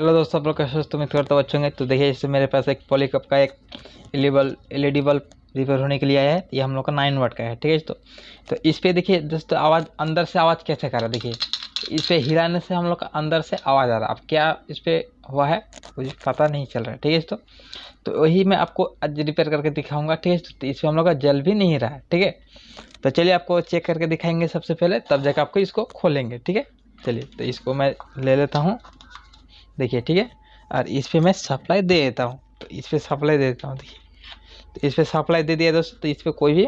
hello दोस्तों आप लोग कैसे तो मैं करता बच्चों होंगे तो देखिए इससे मेरे पास एक पॉलीकप का एक एल ई बल्ब रिपेयर होने के लिए आया है ये हम लोग का नाइन वाट का है ठीक है तो तो इस पर देखिए दोस्तों आवाज़ अंदर से आवाज़ कैसे कर रहा है देखिए इस पर हिलाने से हम लोग का अंदर से आवाज़ आ रहा है अब क्या इस पर हुआ है मुझे पता नहीं चल रहा है ठीक है तो तो वही मैं आपको आज रिपेयर करके दिखाऊँगा ठीक है तो इस पर हम लोग का जल भी नहीं रहा है ठीक है तो चलिए आपको चेक करके दिखाएंगे सबसे पहले तब जाकर आपको इसको खोलेंगे ठीक है चलिए तो इसको मैं ले लेता हूँ देखिए ठीक है और इस पर मैं सप्लाई दे देता हूँ तो इस पर सप्लाई दे देता हूँ देखिए तो इस पर सप्लाई दे दिया दोस्तों तो इस पर कोई भी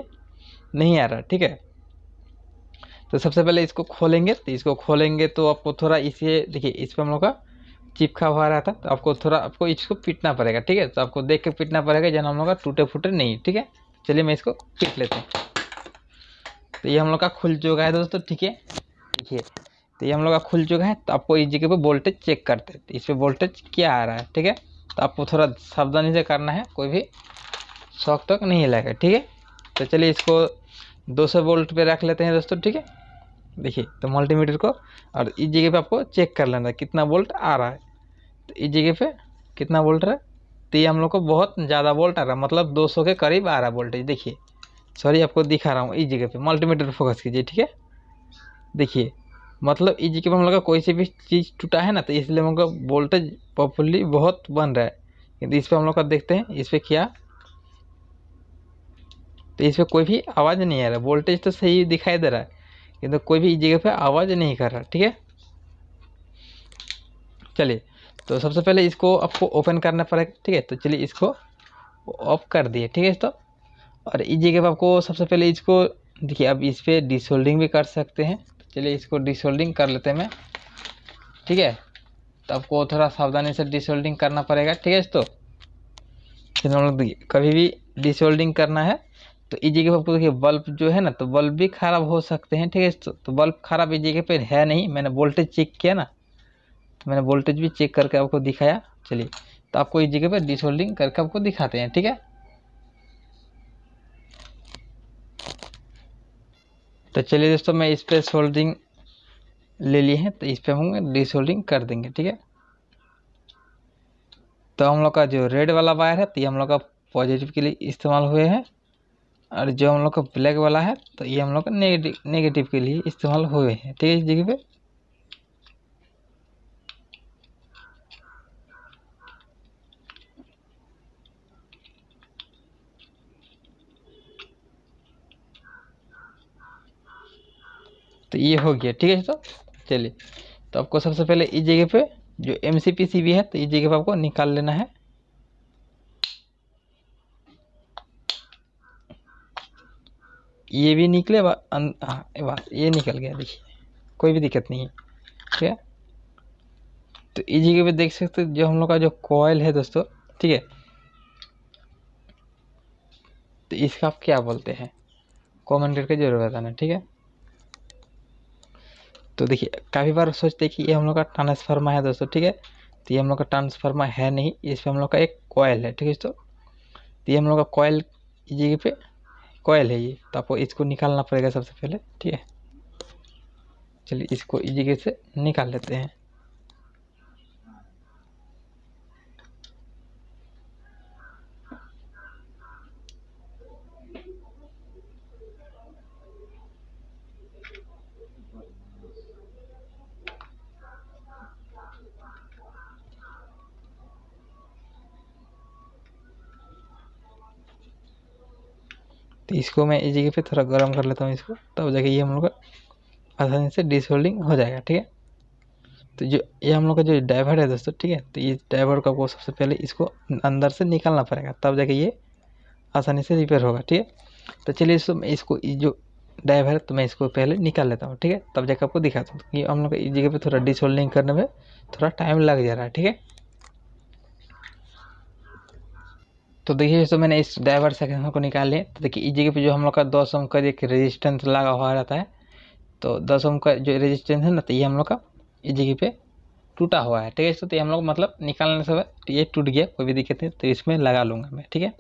नहीं आ रहा ठीक है तो सबसे पहले इसको खोलेंगे तो इसको खोलेंगे तो आपको थोड़ा इसे देखिए इस पर हम लोग का चिपका हुआ रहा था तो आपको थोड़ा आपको इसको पीटना पड़ेगा ठीक है तो आपको देख के पीटना पड़ेगा जहाँ हम लोग का टूटे फूटे नहीं ठीक है चलिए मैं इसको पीट लेते हैं तो ये हम लोग का खुल चुका है दोस्तों ठीक है देखिए तो ये हम लोग का खुल चुका है तो आपको इस जगह पे वोल्टेज चेक करते हैं तो इस पर वोल्टेज क्या आ रहा है ठीक है तो आपको थोड़ा सावधानी से करना है कोई भी शौक तक तो नहीं लगेगा ठीक है तो चलिए इसको 200 वोल्ट पे रख लेते हैं दोस्तों ठीक है देखिए तो मल्टीमीटर को और इस जगह पे आपको चेक कर लेना है कितना वोल्ट आ रहा है तो इस जगह पर कितना वोल्ट रहा है तो ये हम लोग को बहुत ज़्यादा वोल्ट आ रहा है मतलब सौ के करीब आ रहा है वोल्टेज देखिए सॉरी आपको दिखा रहा हूँ इस जगह पर मल्टीमीटर फोकस कीजिए ठीक है देखिए मतलब ई जी के हम मतलब लोग का कोई से भी चीज़ टूटा है ना तो इसलिए हम लोग का वोल्टेज पॉपुलरली बहुत बन रहा है किंतु इस पर हम लोग का देखते हैं इस पर क्या तो इस पर कोई भी आवाज़ नहीं आ रहा वोल्टेज तो सही दिखाई दे रहा है किंतु कोई भी इस जगह पर आवाज़ नहीं कर रहा ठीक है चलिए तो सबसे पहले इसको आपको ओपन करना पड़ेगा ठीक है तो चलिए इसको ऑफ कर दिए ठीक है तो और इस जगह पर आपको सबसे पहले इसको देखिए अब इस पर डिसोल्डिंग भी कर सकते हैं चलिए इसको डिसोल्डिंग कर लेते हैं मैं ठीक है तो आपको थोड़ा सावधानी से डिसोल्डिंग करना पड़ेगा ठीक है दोस्तों फिर हम लोग कभी भी डिसोल्डिंग करना है तो इस जगह पर आपको देखिए बल्ब जो है ना तो बल्ब भी खराब हो सकते हैं ठीक है दोस्तों तो बल्ब खराब इस जगह पर है नहीं मैंने वोल्टेज चेक किया ना तो मैंने वोल्टेज भी चेक करके आपको दिखाया चलिए तो आपको इस जगह पर डिसोल्डिंग करके आपको दिखाते हैं ठीक है तो चलिए दोस्तों मैं इस पर सोल्डिंग ले लिए हैं तो इस पर हम होल्डिंग कर देंगे ठीक है तो हम लोग का जो रेड वाला वायर है तो ये हम लोग का पॉजिटिव के लिए इस्तेमाल हुए हैं और जो हम लोग का ब्लैक वाला है तो ये हम लोग का नेगेटिव नेगेटिव के लिए इस्तेमाल हुए हैं ठीक है इस जगह पे तो ये हो गया ठीक है तो चलिए तो आपको सबसे पहले इस e जगह पे जो M C P C B है तो इस e जगह पे आपको निकाल लेना है ये भी निकले बस हाँ, ये निकल गया देखिए कोई भी दिक्कत नहीं है ठीक है तो इस e जगह पे देख सकते जो हम लोग का जो कॉयल है दोस्तों ठीक है तो इसका आप क्या बोलते हैं कमेंट करके जरूर बताना ठीक है तो देखिए काफ़ी बार सोचते हैं कि ये हम लोग का ट्रांसफार्मा है दोस्तों ठीक है तो ये हम लोग का ट्रांसफार्मा है नहीं इस पर हम लोग का एक कॉयल है ठीक है दोस्तों तो ये हम लोग का कॉयल की जगह पे कॉयल है ये तो आपको इसको निकालना पड़ेगा सबसे पहले ठीक है चलिए इसको इस जगह से निकाल लेते हैं इसको मैं इस जगह पे थोड़ा गर्म कर लेता हूँ इसको तब जाके ये हम लोग का आसानी से डिस होल्डिंग हो जाएगा ठीक है तो जो ये हम लोग का जो डाइवर है दोस्तों ठीक है तो ये डाइवर को आपको सबसे पहले इसको अंदर से निकालना पड़ेगा तब जाके ये आसानी से रिपेयर होगा ठीक है तो चलिए इसको मैं इसको जो डाइवर है तो मैं इसको पहले निकाल लेता हूँ ठीक है तब जाके आपको दिखाता हूँ ये हम लोग इस जगह पर थोड़ा डिस होल्डिंग करने में थोड़ा टाइम लग जा रहा है ठीक है तो देखिए दोस्तों मैंने इस ड्राइवर सेक्शन को निकाल लिया तो देखिए इस e जगह पे जो हम लोग का दस ओम का एक रेजिस्टेंस लगा हुआ रहता है तो दस ओम का जो रेजिस्टेंस है ना तो ये हम लोग का इस e जगह पे टूटा हुआ है ठीक है तो ये हम लोग मतलब निकालने से तो ये टूट गया कोई भी दिक्कत नहीं तो इसमें लगा लूँगा मैं ठीक है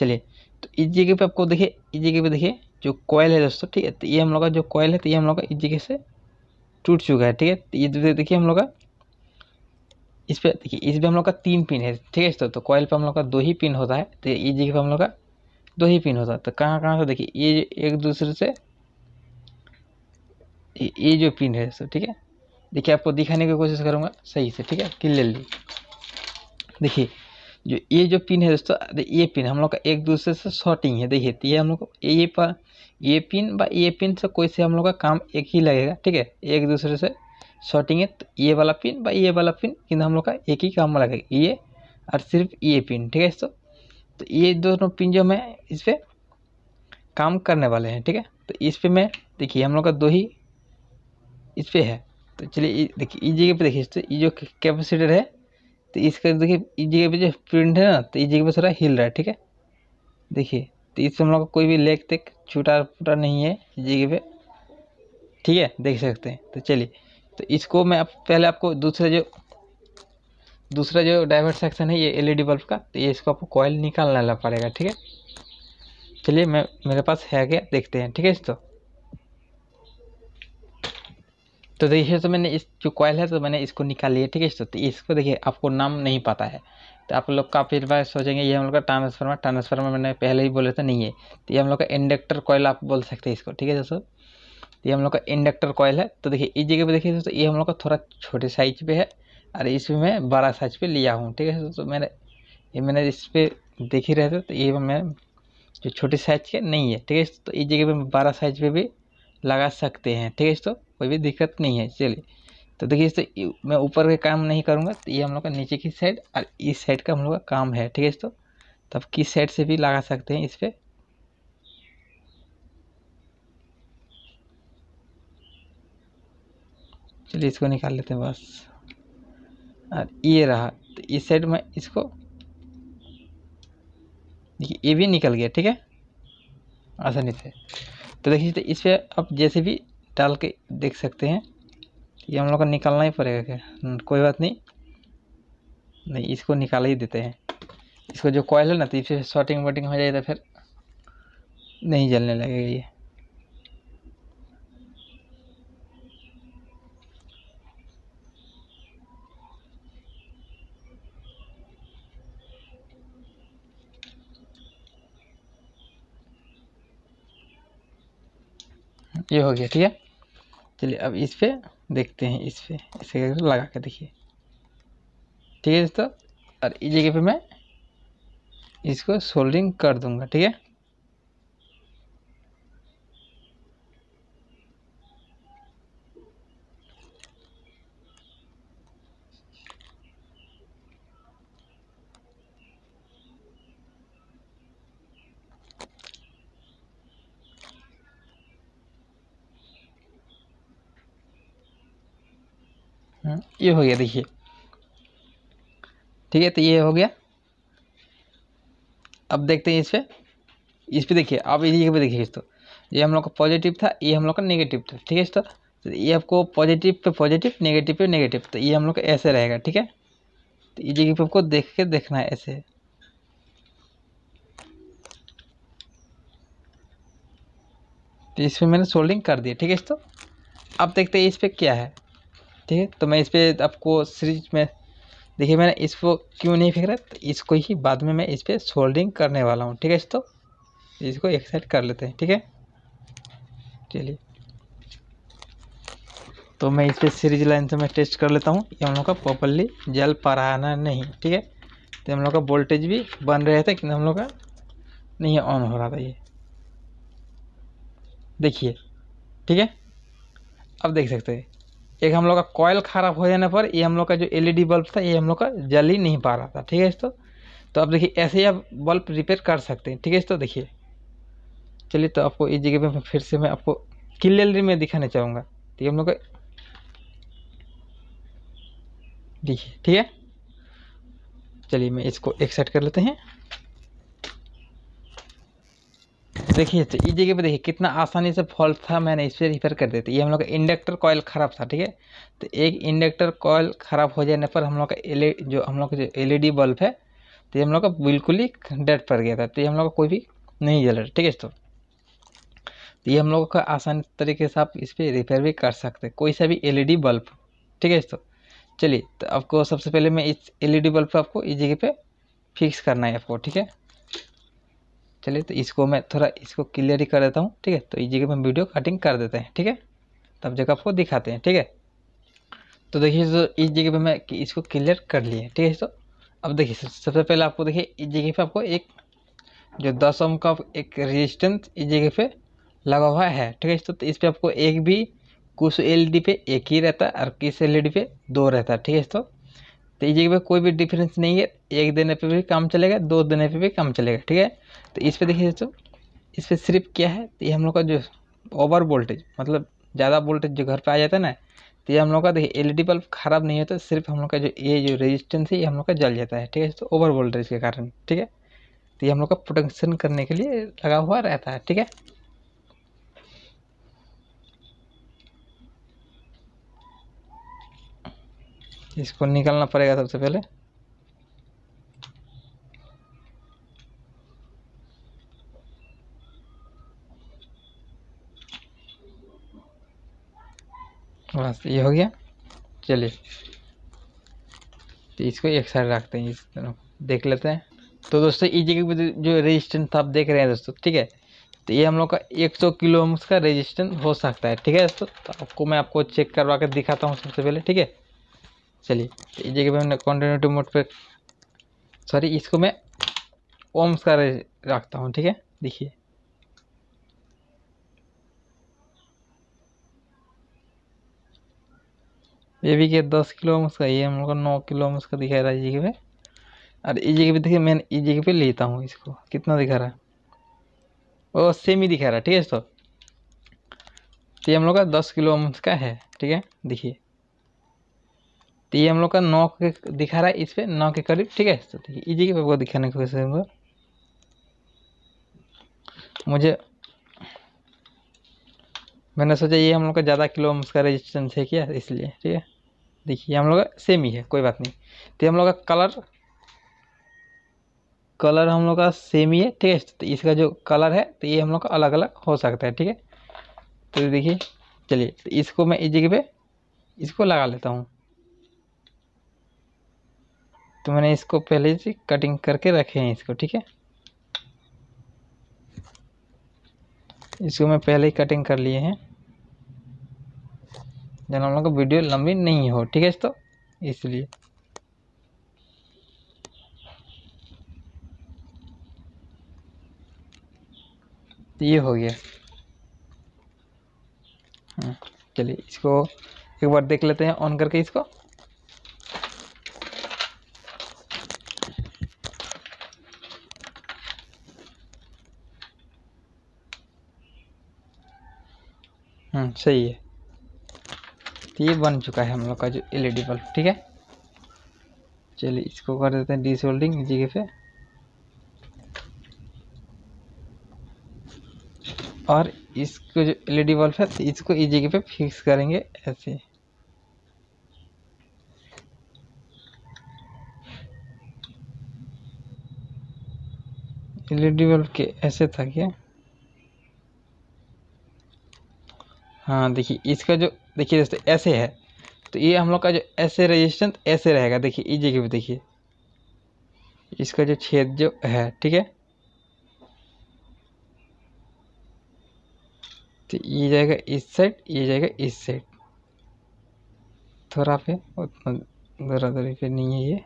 चलिए तो इस जगह पर आपको देखिए इस जगह पर देखिए जो कॉयल है दोस्तों ठीक है तो ये हम लोग का जो कॉयल है तो ये हम लोग का इस e जगह से टूट चुका है ठीक है तो ये देखिए हम लोग का इस पर देखिए इस पर हम लोग का तीन पिन है ठीक है तो कॉयल तो पे हम लोग का दो ही पिन होता है तो ये जगह पे हम लोग का दो ही पिन होता है तो कहाँ कहाँ से देखिए ये एक दूसरे से ये जो पिन है सो तो ठीक है देखिए आपको दिखाने की कोशिश करूँगा सही से ठीक है क्लियरली देखिए जो ये जो पिन है दोस्तों ये पिन हम लोग का एक दूसरे से शॉर्टिंग है देखिए तो ये हम लोग को ये पर ये पिन व ये पिन से कोई से हम लोग का काम एक ही लगेगा ठीक है एक दूसरे से शॉर्टिंग है तो ये वाला पिन बा ये वाला पिन कि हम लोग का एक ही काम लगेगा ये और सिर्फ ये पिन ठीक है इस तो, तो ये दोनों पिन जो हमें इस पर काम करने वाले हैं ठीक है तो इस पर मैं देखिए हम लोग का दो ही इस पर है तो चलिए देखिए इस जगह पे देखिए तो ये जो कैपेसिटर है तो इसका देखिए इस जगह पे जो प्रिंट है ना तो इस जगह पे थोड़ा हिल रहा है ठीक है देखिए तो इससे हम लोग का कोई भी लेग तेक छूटा फूटा नहीं है इस जगह पे ठीक है देख सकते हैं तो चलिए तो इसको मैं आप पहले आपको दूसरा जो दूसरा जो डाइवर्ट सेक्शन है ये एलईडी बल्ब का तो ये इसको आपको कॉयल निकालना पड़ेगा ठीक है चलिए मैं मेरे पास है क्या देखते हैं ठीक है तो तो देखिए तो मैंने इस जो कॉयल है तो मैंने इसको निकाल लिया ठीक है तो इसको देखिए आपको नाम नहीं पता है तो आप लोग काफी बार सोचेंगे ये हम लोग का ट्रांसफार्मर ट्रांसफार्मर मैंने पहले ही बोले तो नहीं है तो ये हम लोग का इंडक्टर कॉयल आप बोल सकते हैं इसको ठीक है दोस्तों तो ये हम लोग का इंडक्टर कॉयल है तो देखिए इस जगह पे देखिए तो ये हम लोग का थोड़ा छोटे साइज पे है और इसमें मैं बड़ा साइज पे लिया हूँ ठीक है तो मैंने ये मैंने इस पर देख ही रहे थे तो ये मैं जो छोटे साइज के नहीं है ठीक है तो इस जगह पर बारह साइज पे भी लगा सकते हैं ठीक है तो कोई भी दिक्कत नहीं है चलिए तो देखिए तो मैं ऊपर के काम नहीं करूँगा तो ये हम लोग का नीचे की साइड और इस साइड का हम लोग का काम है ठीक है तो तब किस साइड से भी लगा सकते हैं इस पर चलिए इसको निकाल लेते हैं बस और ये रहा तो इस साइड में इसको देखिए ये भी निकल गया ठीक है आसानी से तो देखिए तो इस पर आप जैसे भी डाल के देख सकते हैं ये हम लोग को निकालना ही पड़ेगा क्या कोई बात नहीं नहीं इसको निकाल ही देते हैं इसको जो कॉयल है ना तो इससे शॉर्टिंग वॉटिंग हो जाए तो फिर नहीं जलने लगेगा ये ये हो गया ठीक है चलिए अब इस पर देखते हैं इस पर इसे लगा के देखिए ठीक है दोस्तों और इस जगह पे मैं इसको सोल्डिंग कर दूंगा ठीक है ये हो गया देखिए ठीक है तो ये हो गया अब देखते हैं इस पर इस पर देखिए आप ये भी देखिए दोस्तों ये हम लोग का पॉजिटिव था ये हम लोग का नेगेटिव था ठीक है दोस्तों तो ये आपको पॉजिटिव पे पॉजिटिव नेगेटिव पे नेगेटिव तो ये हम लोग का ऐसे रहेगा ठीक है तो ये जगह पे आपको देख के देखना है ऐसे तो इस पर मैंने सोल्डिंग कर दिया ठीक है दोस्तों अब देखते हैं इस पर क्या है ठीक है तो मैं इस पर आपको सीरीज में देखिए मैंने इसको क्यों नहीं फेंक रहा तो इसको ही बाद में मैं इस पर सोल्डिंग करने वाला हूँ ठीक है तो इसको एक साइड कर लेते हैं ठीक है चलिए तो मैं इस पर सीरीज लाइन से मैं टेस्ट कर लेता हूँ ये हम लोग का प्रॉपरली जल पा रहा ना नहीं ठीक है तो हम लोग का वोल्टेज भी बन रहे थे कि हम लोग का नहीं ऑन हो रहा था ये देखिए ठीक है अब देख सकते हैं एक हम लोग का कॉयल खराब हो जाने पर ये हम लोग का जो एलईडी बल्ब था ये हम लोग का जल ही नहीं पा रहा था ठीक है दोस्तों तो अब देखिए ऐसे ही आप बल्ब रिपेयर कर सकते हैं ठीक है दोस्तों देखिए चलिए तो आपको इस जगह पर फिर से मैं आपको क्लियरली में दिखाना चाहूँगा ठीक है हम लोग का देखिए ठीक है चलिए मैं इसको एक सेट कर लेते हैं देखिए तो इस जगह पे देखिए कितना आसानी से फॉल्ट था मैंने इस पर रिपेयर कर देते ये हम लोग का इंडक्टर कॉयल ख़राब था ठीक है तो एक इंडक्टर कॉयल ख़राब हो जाने पर हम लोग का एल जो हम लोग का जो एल बल्ब e है तो ये हम लोग का बिल्कुल ही डेड पड़ गया था तो ये हम लोग का कोई भी नहीं जल रहा ठीक है तो तो ये हम लोग का आसान तरीके से आप इस पर रिपेयर भी कर सकते हैं कोई सा भी एल बल्ब e ठीक है तो चलिए तो आपको सबसे पहले मैं इस एल बल्ब पर आपको इस जगह पर फिक्स करना है आपको ठीक है चलिए तो इसको मैं थोड़ा इसको क्लियर ही कर देता हूँ ठीक है तो इस जगह पर हम वीडियो कटिंग कर देते हैं ठीक है तब तो जगह आपको दिखाते हैं ठीक है तो देखिए तो इस जगह पर मैं इसको क्लियर कर लिए ठीक है तो अब देखिए सबसे पहले आपको देखिए इस जगह पर आपको एक जो दस ओम का एक रेजिस्टेंस इस जगह पे लगा हुआ है ठीक है तो, तो इस पर आपको एक भी कुछ एलईडी पे एक ही रहता है और किस एलईडी पे दो रहता है ठीक है तो तो ये पे कोई भी डिफरेंस नहीं है एक देने पे भी काम चलेगा दो देने पे भी काम चलेगा ठीक है तो इस पर देखिए दोस्तों इस पर सिर्फ क्या है तो ये हम लोग का जो ओवर वोल्टेज मतलब ज़्यादा वोल्टेज जो घर पे आ जाता है ना तो ये हम लोग का देखिए एलईडी बल्ब खराब नहीं होता सिर्फ हम लोग का जो ये जो रेजिस्टेंस है ये हम लोग का जल जाता है ठीक है तो ओवर वोल्टेज के कारण ठीक है तो ये हम लोग का प्रोटेक्शन करने के लिए लगा हुआ रहता है ठीक है इसको निकालना पड़ेगा सबसे पहले बस ये हो गया चलिए तो इसको एक साइड रखते हैं इस तरह देख लेते हैं तो दोस्तों इस जगह पर जो रेजिस्टेंस आप देख रहे हैं दोस्तों ठीक है तो ये हम लोग का 100 सौ किलो का रेजिस्टेंस हो सकता है ठीक है दोस्तों तो आपको मैं आपको चेक करवा कर दिखाता हूँ सबसे पहले ठीक है चलिए तो इस जगह पे हमने कॉन्टिन्यूटी मोड पे सॉरी इसको मैं ओम्स का रखता हूँ ठीक है देखिए ये भी के दस किलो ओम्स का ये हम लोग का नौ किलो ओम्स का दिखा रहा है जगह पे और इस जगह पे देखिए मैंने इस जगह पे लेता हूँ इसको कितना दिखा रहा है वो सेम ही दिखा रहा है ठीक है तो ये हम लोग का दस किलो ओम्स का है ठीक है देखिए तो ये हम लोग का नौ के दिखा रहा है इस पर नौ के करीब ठीक है तो इजी के आपको दिखाने की कोशिश करूँगा मुझे मैंने सोचा ये हम लोग का ज़्यादा किलो उसका रेजिस्टेंस है क्या इसलिए ठीक है देखिए हम लोग का सेम ही है कोई बात नहीं तो हम लोग का कलर कलर हम लोग का सेम ही है ठीक है तो इसका जो कलर है तो ये हम लोग का अलग अलग हो सकता है ठीक है तो देखिए चलिए तो इसको मैं इस जगह पे इसको लगा लेता हूँ तो मैंने इसको पहले से कटिंग करके रखे हैं इसको ठीक है इसको मैं पहले ही कटिंग कर लिए हैं जन हम लोग का वीडियो लंबी नहीं हो ठीक है तो इसलिए ये हो गया हाँ, चलिए इसको एक बार देख लेते हैं ऑन करके इसको हम्म, सही है तो ये बन चुका है हम लोग का जो एल बल्ब e ठीक है चलिए इसको कर देते हैं डिसोल्डिंग जगह पे और इसको जो एलईडी बल्ब e है तो इसको इस e जगह पे फिक्स करेंगे ऐसे एलईडी बल्ब के ऐसे था क्या हाँ देखिए इसका जो देखिए दोस्तों ऐसे है तो ये हम लोग का जो ऐसे रजिस्टेंस ऐसे रहेगा देखिए इस जगह पे देखिए इसका जो छेद जो है ठीक है तो ये जाएगा इस साइड ये जाएगा इस साइड थोड़ा पे उतना दूरा दूरी पे नहीं है ये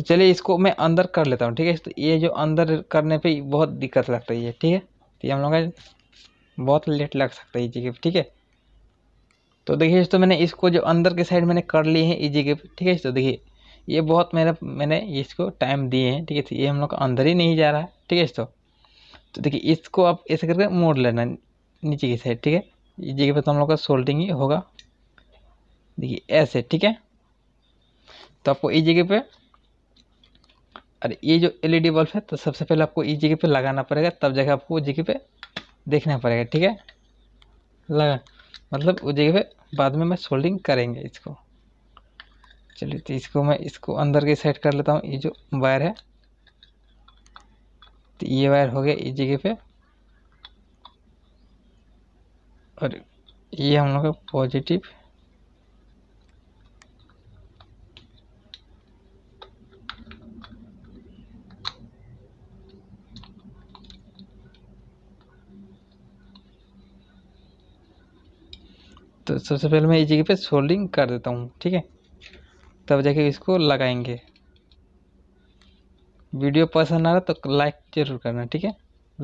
तो चलिए इसको मैं अंदर कर लेता हूँ ठीक है तो ये जो अंदर करने पे बहुत दिक्कत लग रही है ठीक है तो ये हम लोग बहुत लेट लग सकता है ये e गिप ठीक है तो देखिए तो मैंने इसको जो अंदर के साइड मैंने कर लिए हैं इजी e गिप ठीक है तो देखिए ये बहुत मेरा मैंने इसको टाइम दिए हैं ठीक है तो ये हम लोग अंदर ही नहीं जा रहा है ठीक है तो तो देखिए इसको आप ऐसे करके मोड़ लेना नीचे की साइड ठीक है जगह e पर तो हम लोग का सोल्डिंग ही होगा देखिए ऐसे ठीक है तो आपको जगह पे और ये जो एलईडी बल्ब है तो सबसे पहले आपको इस जगह पे लगाना पड़ेगा तब जगह आपको उस जगह पे देखना पड़ेगा ठीक है लगा मतलब उस जगह पे बाद में मैं सोल्डिंग करेंगे इसको चलिए तो इसको मैं इसको अंदर के साइड कर लेता हूँ ये जो वायर है तो ये वायर हो गया इस जगह पे और ये हम लोग का पॉजिटिव तो सबसे पहले मैं इस जगह पे सोल्डिंग कर देता हूँ ठीक है तब जाके इसको लगाएंगे वीडियो पसंद आ रहा तो लाइक ज़रूर करना ठीक है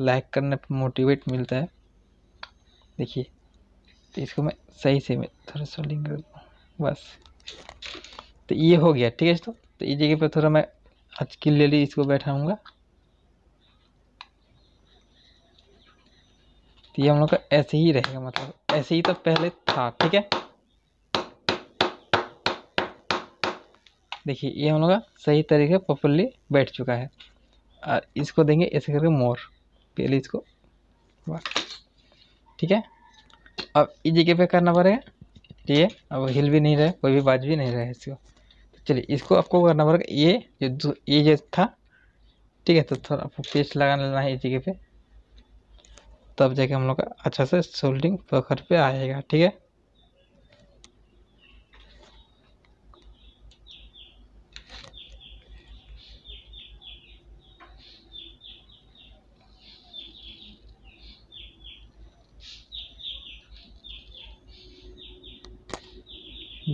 लाइक करने पर मोटिवेट मिलता है देखिए तो इसको मैं सही से मैं थोड़ा सोल्डिंग कर दूँ हूँ बस तो ये हो गया ठीक है तो तो इस जगह पर थोड़ा मैं आज के ली इसको बैठाऊँगा तो ये हम लोग का ऐसे ही रहेगा मतलब ऐसे ही तो पहले था ठीक है देखिए ये हम लोग का सही तरीके प्रॉपरली बैठ चुका है और इसको देंगे ऐसे करके मोर पहले इसको ठीक है अब इस e जगह पे करना पड़ेगा ठीक है अब हिल भी नहीं रहे कोई भी बाज भी नहीं रहे इसको तो चलिए इसको आपको करना पड़ेगा ये जो ये जो था ठीक है तो थोड़ा पेस्ट लगाना है इस e जगह पे तब जाके हम लोग का अच्छा से सोल्डिंग पकड़ पे आएगा ठीक है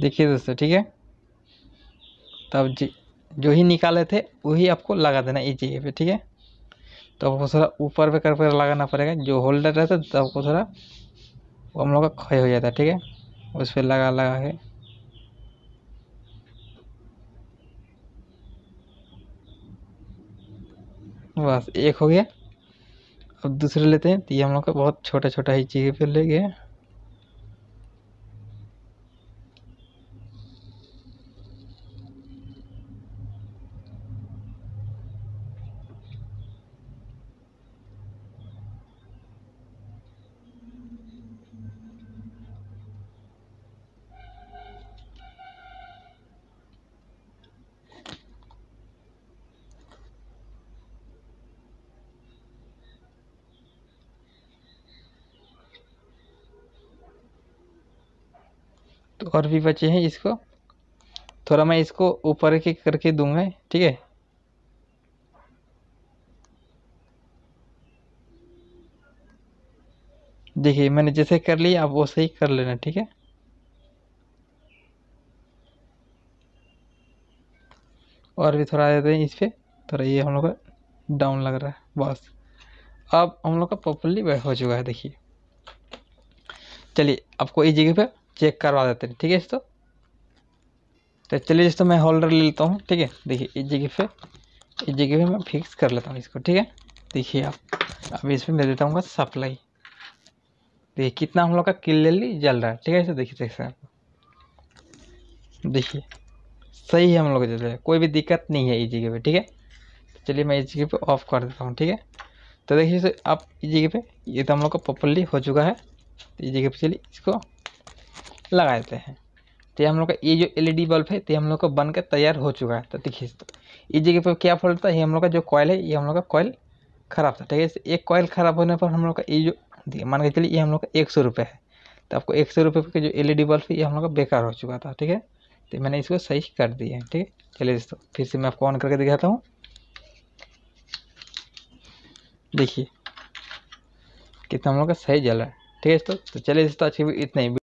देखिए दोस्तों ठीक है तब जी जो ही निकाले थे वही आपको लगा देना इस e जगह पे ठीक है तो आपको थोड़ा ऊपर पे कर लगाना पड़ेगा जो होल्डर रहता है तो आपको थोड़ा वो हम लोग का खय हो जाता है ठीक है उस पर लगा लगा के बस एक हो गया अब दूसरे लेते हैं तो ये हम लोग का बहुत छोटा छोटा ही चीज़ पे ले गया और भी बचे हैं इसको थोड़ा मैं इसको ऊपर के करके दूंगा ठीक है देखिए मैंने जैसे कर लिया आप वो सही कर लेना ठीक है और भी थोड़ा देते हैं इस पर थोड़ा तो ये हम लोग का डाउन लग रहा है बस अब हम लोग का पॉपुलरली हो चुका है देखिए चलिए आपको इस जगह पर चेक करवा देते हैं ठीक है दोस्तों तो चलिए दोस्तों मैं होल्डर ले लेता हूँ ठीक है देखिए इस जगह पे इस जगह पे मैं फिक्स कर लेता हूँ इसको ठीक है देखिए आप अब इस पर मैं देता हूँ सप्लाई देखिए कितना हम लोग का क्लियरली जल रहा है ठीक है देखिए देख सकते देखिए सही है हम लोग जल रहा है कोई भी दिक्कत नहीं है इस जगह पर ठीक है तो चलिए मैं इस जगह पे ऑफ कर देता हूँ ठीक है तो देखिए आप इस जगह पे ये तो हम लोग का प्रॉपरली हो चुका है तो इस जगह पे चलिए इसको लगा देते हैं तो ये हम लोग का ये जो एलईडी बल्ब e है तो हम लोग का बन के तैयार हो चुका है तो देखिए तो इस जगह पर क्या फॉल्ट था ये हम लोग का जो कॉयल है ये हम लोग का कॉयल ख़राब था ठीक है एक कॉयल ख़राब होने पर हम लोग का ये जो मान के चलिए ये हम लोग का एक सौ है तो आपको एक सौ रुपये का जो एल बल्ब e है ये हम लोग का बेकार हो चुका था ठीक है तो मैंने इसको सही कर दिया है ठीक है चलिए दोस्तों फिर से मैं आपको ऑन करके दिखाता हूँ देखिए कितना हम लोग का सही जल रहा है ठीक है दोस्तों तो चलिए दोस्तों अच्छी इतना ही